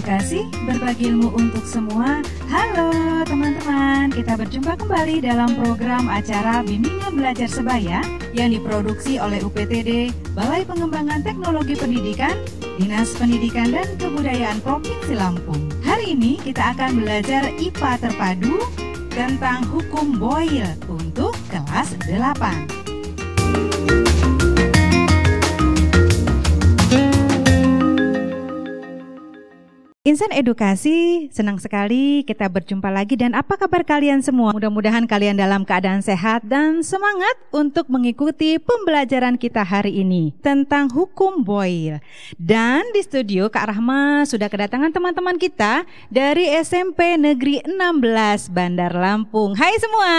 edukasi, berbagi ilmu untuk semua. Halo teman-teman, kita berjumpa kembali dalam program acara Bimbingan Belajar Sebaya yang diproduksi oleh UPTD, Balai Pengembangan Teknologi Pendidikan, Dinas Pendidikan dan Kebudayaan Provinsi Lampung. Hari ini kita akan belajar IPA terpadu tentang hukum Boyle untuk kelas 8. Insan Edukasi, senang sekali kita berjumpa lagi dan apa kabar kalian semua? Mudah-mudahan kalian dalam keadaan sehat dan semangat untuk mengikuti pembelajaran kita hari ini tentang hukum Boyle Dan di studio Kak Rahma sudah kedatangan teman-teman kita dari SMP Negeri 16 Bandar Lampung. Hai semua!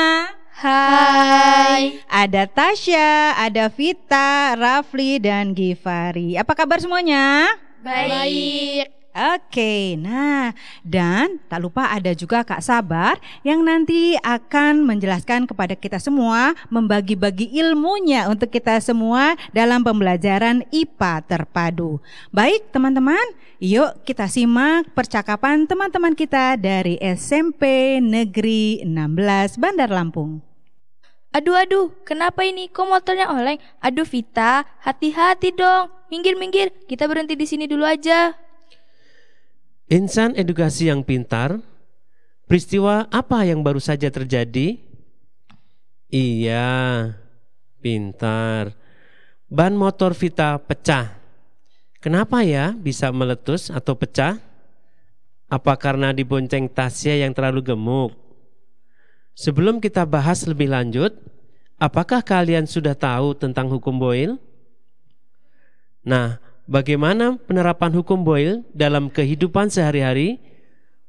Hai. Hai. Ada Tasya, ada Vita, Rafli, dan Givari Apa kabar semuanya? Baik. Baik. Oke, nah dan tak lupa ada juga Kak Sabar yang nanti akan menjelaskan kepada kita semua, membagi-bagi ilmunya untuk kita semua dalam pembelajaran IPA terpadu. Baik teman-teman, yuk kita simak percakapan teman-teman kita dari SMP Negeri 16 Bandar Lampung. Aduh aduh, kenapa ini? Kok motornya oleng? Aduh Vita, hati-hati dong. Minggir-minggir, kita berhenti di sini dulu aja. Insan edukasi yang pintar, peristiwa apa yang baru saja terjadi? Iya, pintar. Ban motor Vita pecah. Kenapa ya bisa meletus atau pecah? Apa karena dibonceng Tasya yang terlalu gemuk? Sebelum kita bahas lebih lanjut, apakah kalian sudah tahu tentang hukum Boyle? Nah, bagaimana penerapan hukum Boyle dalam kehidupan sehari-hari,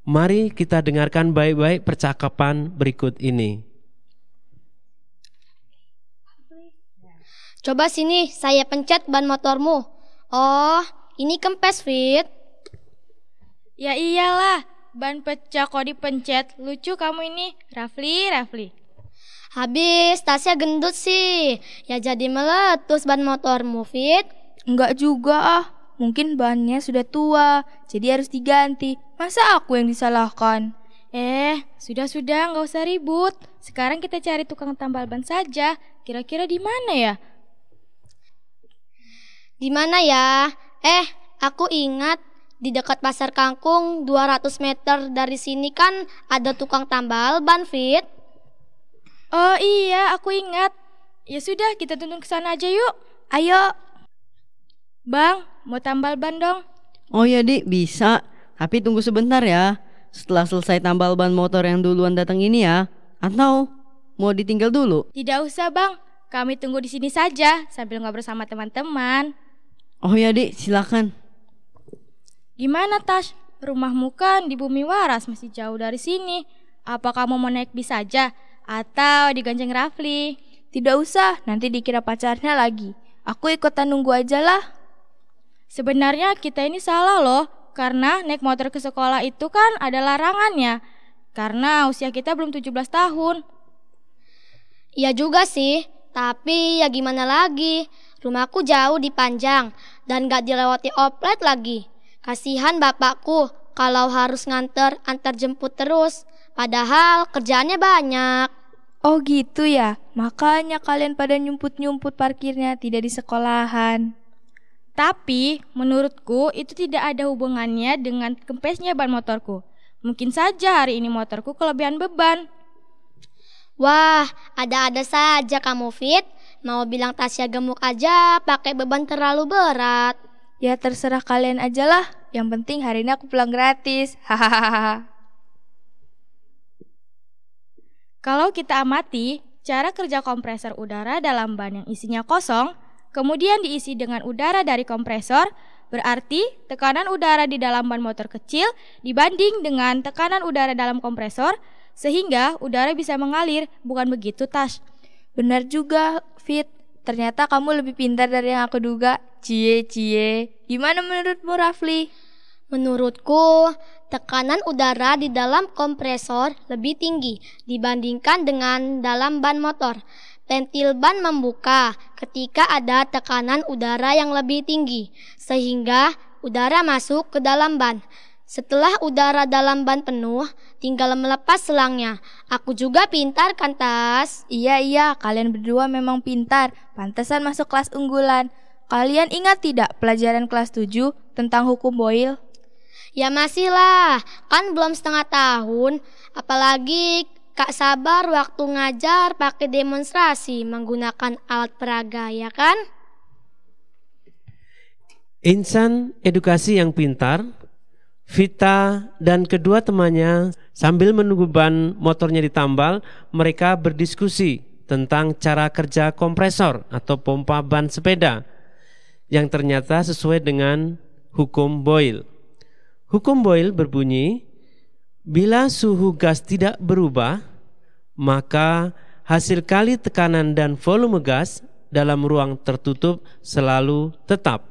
mari kita dengarkan baik-baik percakapan berikut ini. Coba sini, saya pencet ban motormu. Oh, ini kempes, Fit. Ya iyalah, ban pecah kok dipencet. Lucu kamu ini, Rafli, Rafli. Habis, tasnya gendut sih. Ya jadi meletus ban motormu, Fit. Enggak juga ah, mungkin bannya sudah tua, jadi harus diganti. Masa aku yang disalahkan? Eh, sudah-sudah nggak usah ribut. Sekarang kita cari tukang tambal ban saja. Kira-kira di mana ya? Di mana ya? Eh, aku ingat di dekat pasar kangkung 200 meter dari sini kan ada tukang tambal ban Fit. Oh iya, aku ingat. Ya sudah, kita tuntun ke sana aja yuk. Ayo. Bang, mau tambal ban dong? Oh ya dik, bisa. Tapi tunggu sebentar ya. Setelah selesai tambal ban motor yang duluan datang ini ya. Atau mau ditinggal dulu? Tidak usah bang, kami tunggu di sini saja sambil ngobrol sama teman-teman. Oh ya dik, silakan. Gimana Tash? Rumahmu kan di Bumi Waras masih jauh dari sini. Apa kamu mau naik bis saja atau di diganjeng Rafli? Tidak usah, nanti dikira pacarnya lagi. Aku ikutan nunggu aja lah. Sebenarnya kita ini salah loh, karena naik motor ke sekolah itu kan ada larangannya. Karena usia kita belum 17 tahun. Iya juga sih, tapi ya gimana lagi? Rumahku jauh di Panjang dan gak dilewati oplet lagi. Kasihan bapakku kalau harus nganter antar jemput terus, padahal kerjaannya banyak. Oh gitu ya, makanya kalian pada nyumput-nyumput parkirnya tidak di sekolahan. Tapi menurutku itu tidak ada hubungannya dengan kempesnya ban motorku. Mungkin saja hari ini motorku kelebihan beban. Wah, ada-ada saja kamu Fit. Mau bilang Tasya gemuk aja pakai beban terlalu berat. Ya terserah kalian aja lah. Yang penting hari ini aku pulang gratis. Hahaha. Kalau kita amati, cara kerja kompresor udara dalam ban yang isinya kosong kemudian diisi dengan udara dari kompresor, berarti tekanan udara di dalam ban motor kecil dibanding dengan tekanan udara dalam kompresor, sehingga udara bisa mengalir, bukan begitu Tash? Benar juga, Fit. Ternyata kamu lebih pintar dari yang aku duga. Cie, cie. Gimana menurutmu, Rafli? Menurutku, tekanan udara di dalam kompresor lebih tinggi dibandingkan dengan dalam ban motor. Lentil ban membuka ketika ada tekanan udara yang lebih tinggi, sehingga udara masuk ke dalam ban. Setelah udara dalam ban penuh, tinggal melepas selangnya. Aku juga pintar kan, Tas? Iya, iya, kalian berdua memang pintar. Pantesan masuk kelas unggulan. Kalian ingat tidak pelajaran kelas 7 tentang hukum Boyle? Ya masih lah, kan belum setengah tahun. Apalagi Kak Sabar waktu ngajar pakai demonstrasi menggunakan alat peraga, ya kan? Insan edukasi yang pintar, Vita dan kedua temannya sambil menunggu ban motornya ditambal, mereka berdiskusi tentang cara kerja kompresor atau pompa ban sepeda yang ternyata sesuai dengan hukum Boyle. Hukum Boyle berbunyi Bila suhu gas tidak berubah, maka hasil kali tekanan dan volume gas dalam ruang tertutup selalu tetap.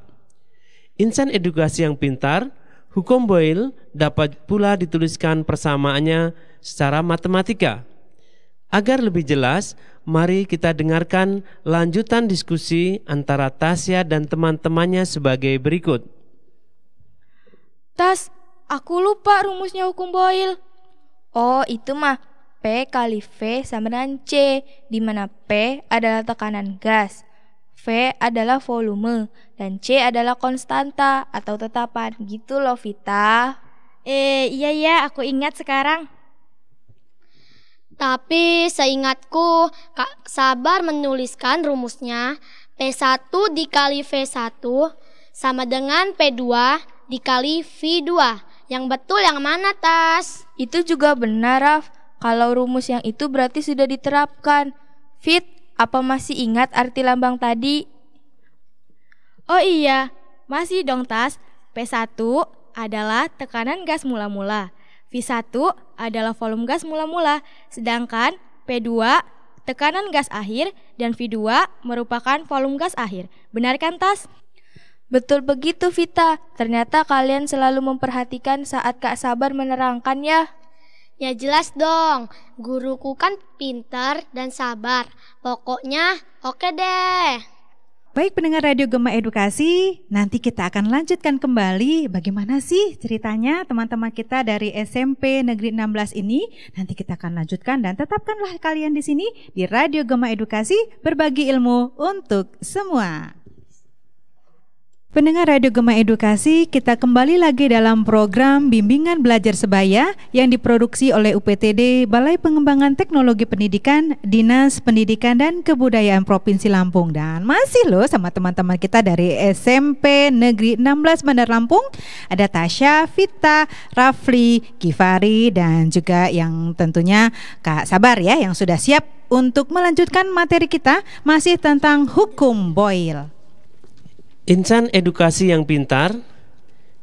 Insan edukasi yang pintar, hukum Boyle dapat pula dituliskan persamaannya secara matematika. Agar lebih jelas, mari kita dengarkan lanjutan diskusi antara Tasya dan teman-temannya sebagai berikut. Tas, Aku lupa rumusnya hukum Boyle. Oh, itu mah P kali V sama dengan C, di mana P adalah tekanan gas, V adalah volume, dan C adalah konstanta atau tetapan. Gitu loh, Vita. Eh, iya ya, aku ingat sekarang. Tapi seingatku, Kak Sabar menuliskan rumusnya P1 dikali V1 sama dengan P2 dikali V2 yang betul yang mana, Tas? Itu juga benar, Raf. Kalau rumus yang itu berarti sudah diterapkan. Fit, apa masih ingat arti lambang tadi? Oh iya, masih dong, Tas. P1 adalah tekanan gas mula-mula. V1 adalah volume gas mula-mula, sedangkan P2 tekanan gas akhir dan V2 merupakan volume gas akhir. Benarkan Tas? Betul begitu Vita, ternyata kalian selalu memperhatikan saat Kak Sabar menerangkan ya. Ya jelas dong, guruku kan pintar dan sabar. Pokoknya oke deh. Baik pendengar Radio Gema Edukasi, nanti kita akan lanjutkan kembali bagaimana sih ceritanya teman-teman kita dari SMP Negeri 16 ini. Nanti kita akan lanjutkan dan tetapkanlah kalian di sini di Radio Gema Edukasi berbagi ilmu untuk semua. Pendengar Radio Gema Edukasi, kita kembali lagi dalam program Bimbingan Belajar Sebaya yang diproduksi oleh UPTD Balai Pengembangan Teknologi Pendidikan, Dinas Pendidikan dan Kebudayaan Provinsi Lampung dan masih loh sama teman-teman kita dari SMP Negeri 16 Bandar Lampung ada Tasya, Vita, Rafli, Kifari dan juga yang tentunya Kak Sabar ya yang sudah siap untuk melanjutkan materi kita masih tentang hukum Boyle. Insan edukasi yang pintar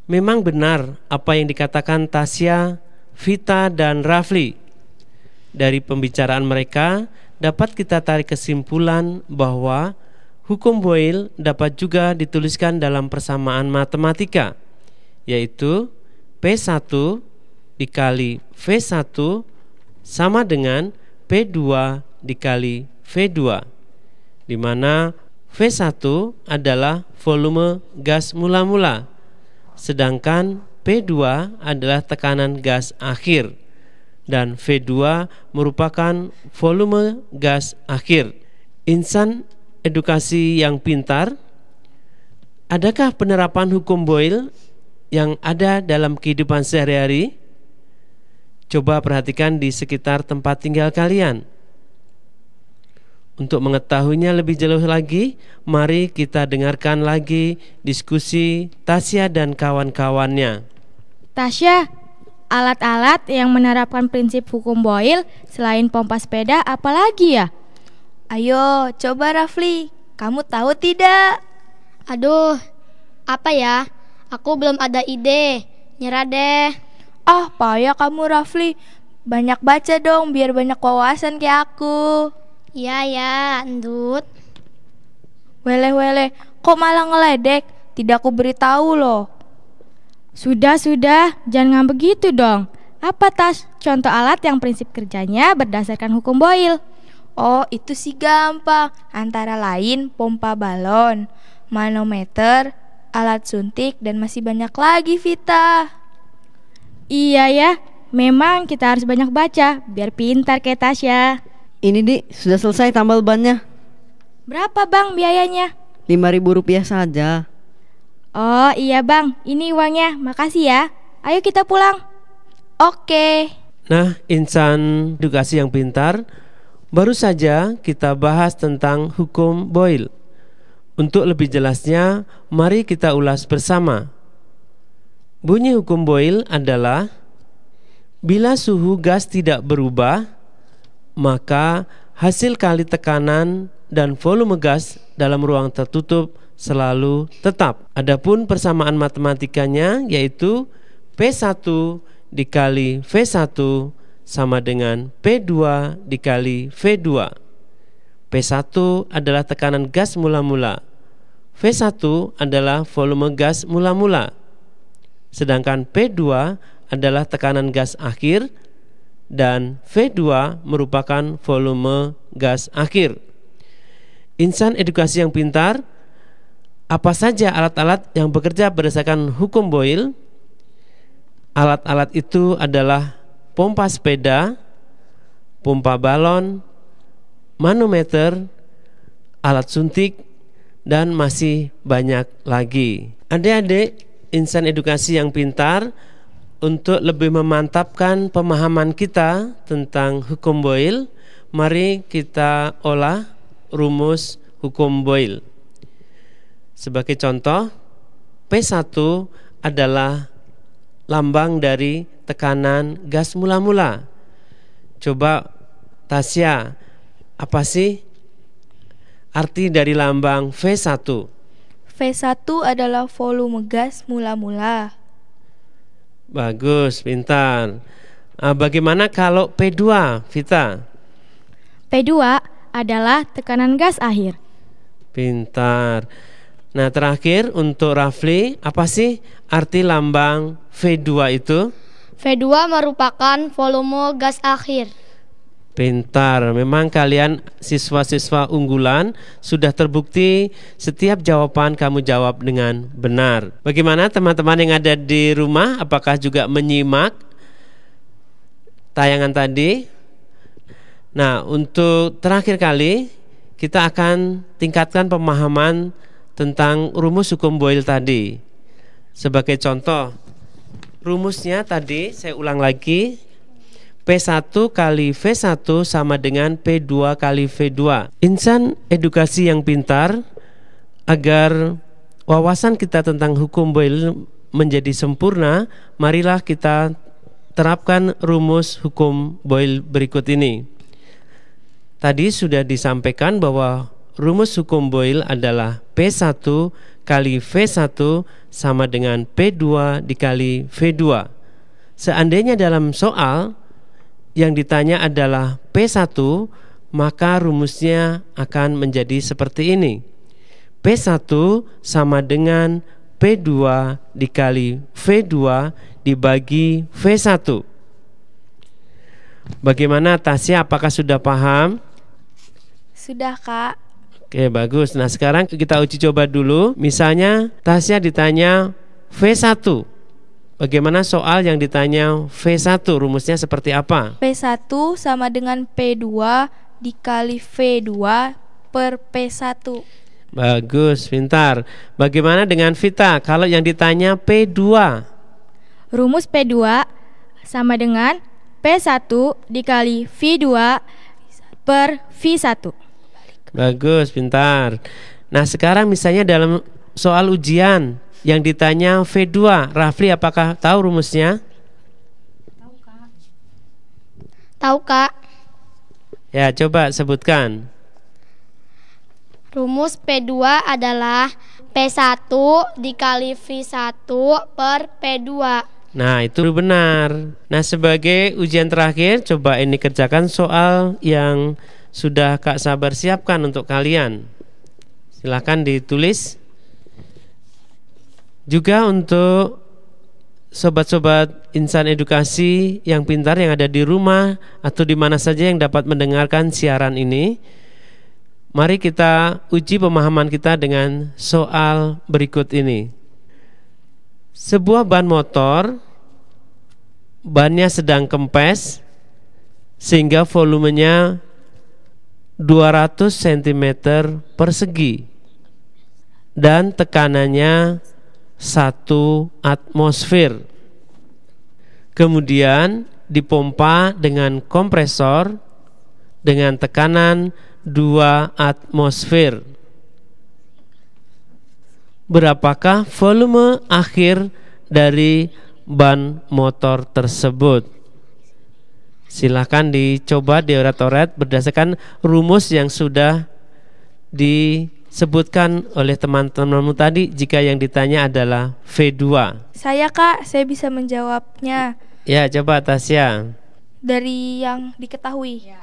memang benar apa yang dikatakan Tasya, Vita, dan Rafli. Dari pembicaraan mereka dapat kita tarik kesimpulan bahwa hukum Boyle dapat juga dituliskan dalam persamaan matematika, yaitu P1 dikali V1 sama dengan P2 dikali V2, dimana V1 adalah volume gas mula-mula, sedangkan P2 adalah tekanan gas akhir dan V2 merupakan volume gas akhir. Insan edukasi yang pintar, adakah penerapan hukum Boyle yang ada dalam kehidupan sehari-hari? Coba perhatikan di sekitar tempat tinggal kalian. Untuk mengetahuinya lebih jauh lagi, mari kita dengarkan lagi diskusi Tasya dan kawan-kawannya. Tasya, alat-alat yang menerapkan prinsip hukum Boyle selain pompa sepeda apa lagi ya? Ayo, coba Rafli, kamu tahu tidak? Aduh, apa ya? Aku belum ada ide. Nyerah deh. Ah, payah kamu Rafli. Banyak baca dong biar banyak wawasan kayak aku. Iya ya, Endut. Weleh weleh, kok malah ngeledek? Tidak aku beritahu loh. Sudah sudah, jangan ngambek gitu dong. Apa tas? Contoh alat yang prinsip kerjanya berdasarkan hukum Boyle. Oh, itu sih gampang. Antara lain pompa balon, manometer, alat suntik dan masih banyak lagi, Vita. Iya ya, memang kita harus banyak baca biar pintar kayak Tasya. Ini di, sudah selesai tambal bannya Berapa bang biayanya? Lima ribu rupiah saja Oh iya bang, ini uangnya, makasih ya Ayo kita pulang Oke Nah insan edukasi yang pintar Baru saja kita bahas tentang hukum Boyle Untuk lebih jelasnya, mari kita ulas bersama Bunyi hukum Boyle adalah Bila suhu gas tidak berubah, maka hasil kali tekanan dan volume gas dalam ruang tertutup selalu tetap. Adapun persamaan matematikanya yaitu P1 dikali V1 sama dengan P2 dikali V2. P1 adalah tekanan gas mula-mula. V1 adalah volume gas mula-mula. Sedangkan P2 adalah tekanan gas akhir dan V2 merupakan volume gas akhir. Insan edukasi yang pintar apa saja alat-alat yang bekerja berdasarkan hukum Boyle? Alat-alat itu adalah pompa sepeda, pompa balon, manometer, alat suntik, dan masih banyak lagi. Adik-adik, insan edukasi yang pintar untuk lebih memantapkan pemahaman kita tentang hukum Boyle, mari kita olah rumus hukum Boyle. Sebagai contoh, P1 adalah lambang dari tekanan gas mula-mula. Coba Tasya, apa sih arti dari lambang V1? V1 adalah volume gas mula-mula. Bagus, pintar. Uh, bagaimana kalau P2, Vita? P2 adalah tekanan gas akhir. Pintar. Nah, terakhir untuk Rafli, apa sih arti lambang V2 itu? V2 merupakan volume gas akhir pintar. Memang kalian siswa-siswa unggulan sudah terbukti setiap jawaban kamu jawab dengan benar. Bagaimana teman-teman yang ada di rumah apakah juga menyimak tayangan tadi? Nah, untuk terakhir kali kita akan tingkatkan pemahaman tentang rumus hukum Boyle tadi. Sebagai contoh, rumusnya tadi saya ulang lagi P1 kali V1 sama dengan P2 kali V2. Insan edukasi yang pintar agar wawasan kita tentang hukum Boyle menjadi sempurna, marilah kita terapkan rumus hukum Boyle berikut ini. Tadi sudah disampaikan bahwa rumus hukum Boyle adalah P1 kali V1 sama dengan P2 dikali V2. Seandainya dalam soal yang ditanya adalah P1, maka rumusnya akan menjadi seperti ini. P1 sama dengan P2 dikali V2 dibagi V1. Bagaimana Tasya apakah sudah paham? Sudah, Kak. Oke, bagus. Nah, sekarang kita uji coba dulu. Misalnya Tasya ditanya V1 Bagaimana soal yang ditanya V1 rumusnya seperti apa? v 1 sama dengan P2 dikali V2 per P1. Bagus, pintar. Bagaimana dengan Vita kalau yang ditanya P2? Rumus P2 sama dengan P1 dikali V2 per V1. Bagus, pintar. Nah, sekarang misalnya dalam soal ujian yang ditanya V2 Rafli apakah tahu rumusnya tahu kak tahu kak ya coba sebutkan rumus P2 adalah P1 dikali V1 per P2 Nah itu benar Nah sebagai ujian terakhir Coba ini kerjakan soal yang Sudah Kak Sabar siapkan untuk kalian Silahkan ditulis juga untuk sobat-sobat insan edukasi yang pintar yang ada di rumah atau di mana saja yang dapat mendengarkan siaran ini, mari kita uji pemahaman kita dengan soal berikut ini. Sebuah ban motor bannya sedang kempes sehingga volumenya 200 cm persegi dan tekanannya satu atmosfer. Kemudian dipompa dengan kompresor dengan tekanan dua atmosfer. Berapakah volume akhir dari ban motor tersebut? Silahkan dicoba di oratoret berdasarkan rumus yang sudah di sebutkan oleh teman-temanmu tadi jika yang ditanya adalah V2? Saya Kak, saya bisa menjawabnya. Ya, coba Tasya. Dari yang diketahui. Ya,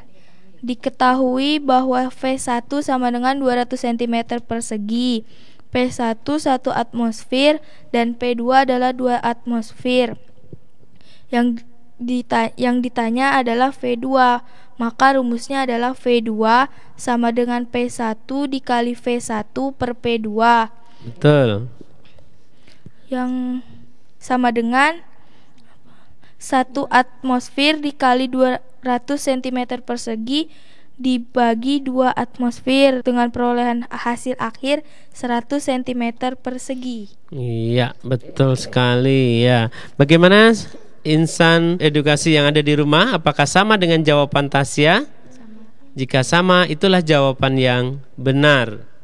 diketahui. bahwa V1 sama dengan 200 cm persegi. P1 satu atmosfer dan P2 adalah dua atmosfer. Yang dita yang ditanya adalah V2 maka rumusnya adalah V2 sama dengan P1 dikali V1 per P2. Betul. Yang sama dengan 1 atmosfer dikali 200 cm persegi dibagi 2 atmosfer dengan perolehan hasil akhir 100 cm persegi. Iya, betul sekali ya. Bagaimana insan edukasi yang ada di rumah apakah sama dengan jawaban Tasya? Jika sama, itulah jawaban yang benar.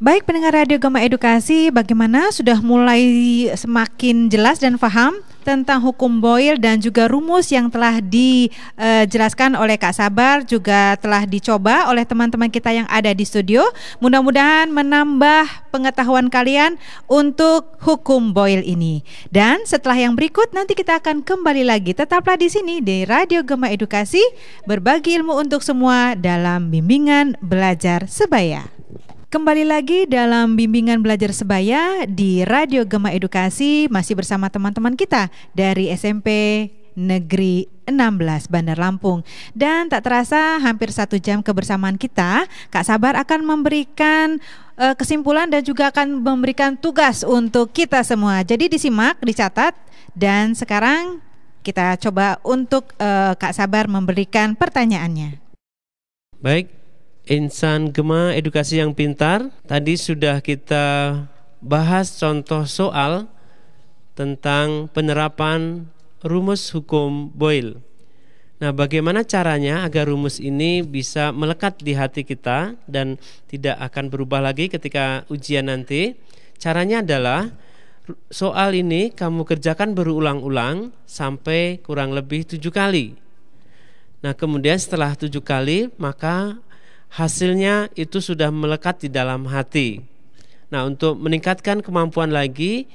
Baik pendengar Radio Gama Edukasi, bagaimana sudah mulai semakin jelas dan paham tentang hukum Boyle dan juga rumus yang telah dijelaskan oleh Kak Sabar juga telah dicoba oleh teman-teman kita yang ada di studio. Mudah-mudahan menambah pengetahuan kalian untuk hukum Boyle ini. Dan setelah yang berikut nanti kita akan kembali lagi. Tetaplah di sini di Radio Gema Edukasi, berbagi ilmu untuk semua dalam bimbingan belajar sebaya. Kembali lagi dalam bimbingan belajar sebaya di Radio Gema Edukasi masih bersama teman-teman kita dari SMP Negeri 16 Bandar Lampung dan tak terasa hampir satu jam kebersamaan kita Kak Sabar akan memberikan uh, kesimpulan dan juga akan memberikan tugas untuk kita semua jadi disimak dicatat dan sekarang kita coba untuk uh, Kak Sabar memberikan pertanyaannya Baik Insan Gema Edukasi yang Pintar. Tadi sudah kita bahas contoh soal tentang penerapan rumus hukum Boyle. Nah, bagaimana caranya agar rumus ini bisa melekat di hati kita dan tidak akan berubah lagi ketika ujian nanti? Caranya adalah soal ini kamu kerjakan berulang-ulang sampai kurang lebih tujuh kali. Nah, kemudian setelah tujuh kali, maka hasilnya itu sudah melekat di dalam hati. Nah, untuk meningkatkan kemampuan lagi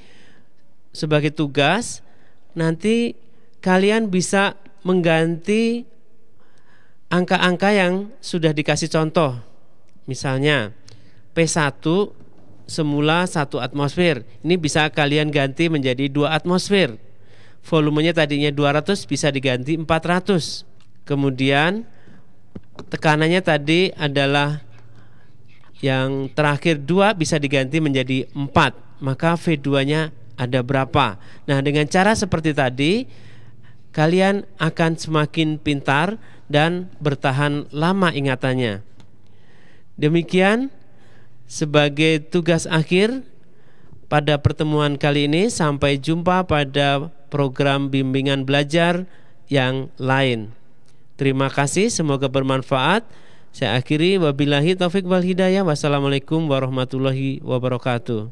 sebagai tugas, nanti kalian bisa mengganti angka-angka yang sudah dikasih contoh. Misalnya P1 semula satu atmosfer. Ini bisa kalian ganti menjadi dua atmosfer. Volumenya tadinya 200 bisa diganti 400. Kemudian tekanannya tadi adalah yang terakhir dua bisa diganti menjadi empat maka V2-nya ada berapa. Nah, dengan cara seperti tadi, kalian akan semakin pintar dan bertahan lama ingatannya. Demikian sebagai tugas akhir pada pertemuan kali ini. Sampai jumpa pada program bimbingan belajar yang lain. Terima kasih, semoga bermanfaat. Saya akhiri wabillahi taufik wal hidayah. Wassalamualaikum warahmatullahi wabarakatuh.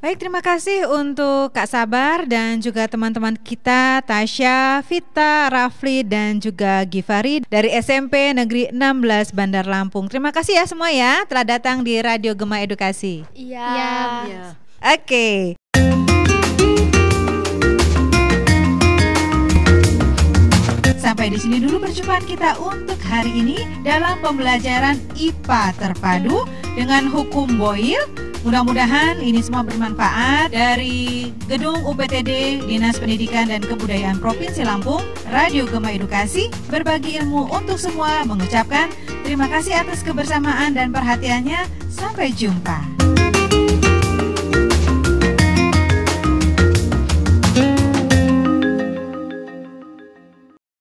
Baik, terima kasih untuk Kak Sabar dan juga teman-teman kita Tasya, Vita, Rafli dan juga Gifari dari SMP Negeri 16 Bandar Lampung. Terima kasih ya semua ya telah datang di Radio Gema Edukasi. Iya. Ya. ya. Oke. Okay. Sampai di sini dulu perjumpaan kita untuk hari ini dalam pembelajaran IPA terpadu dengan hukum Boyle. Mudah-mudahan ini semua bermanfaat dari Gedung UPTD Dinas Pendidikan dan Kebudayaan Provinsi Lampung, Radio Gema Edukasi, berbagi ilmu untuk semua mengucapkan terima kasih atas kebersamaan dan perhatiannya. Sampai jumpa.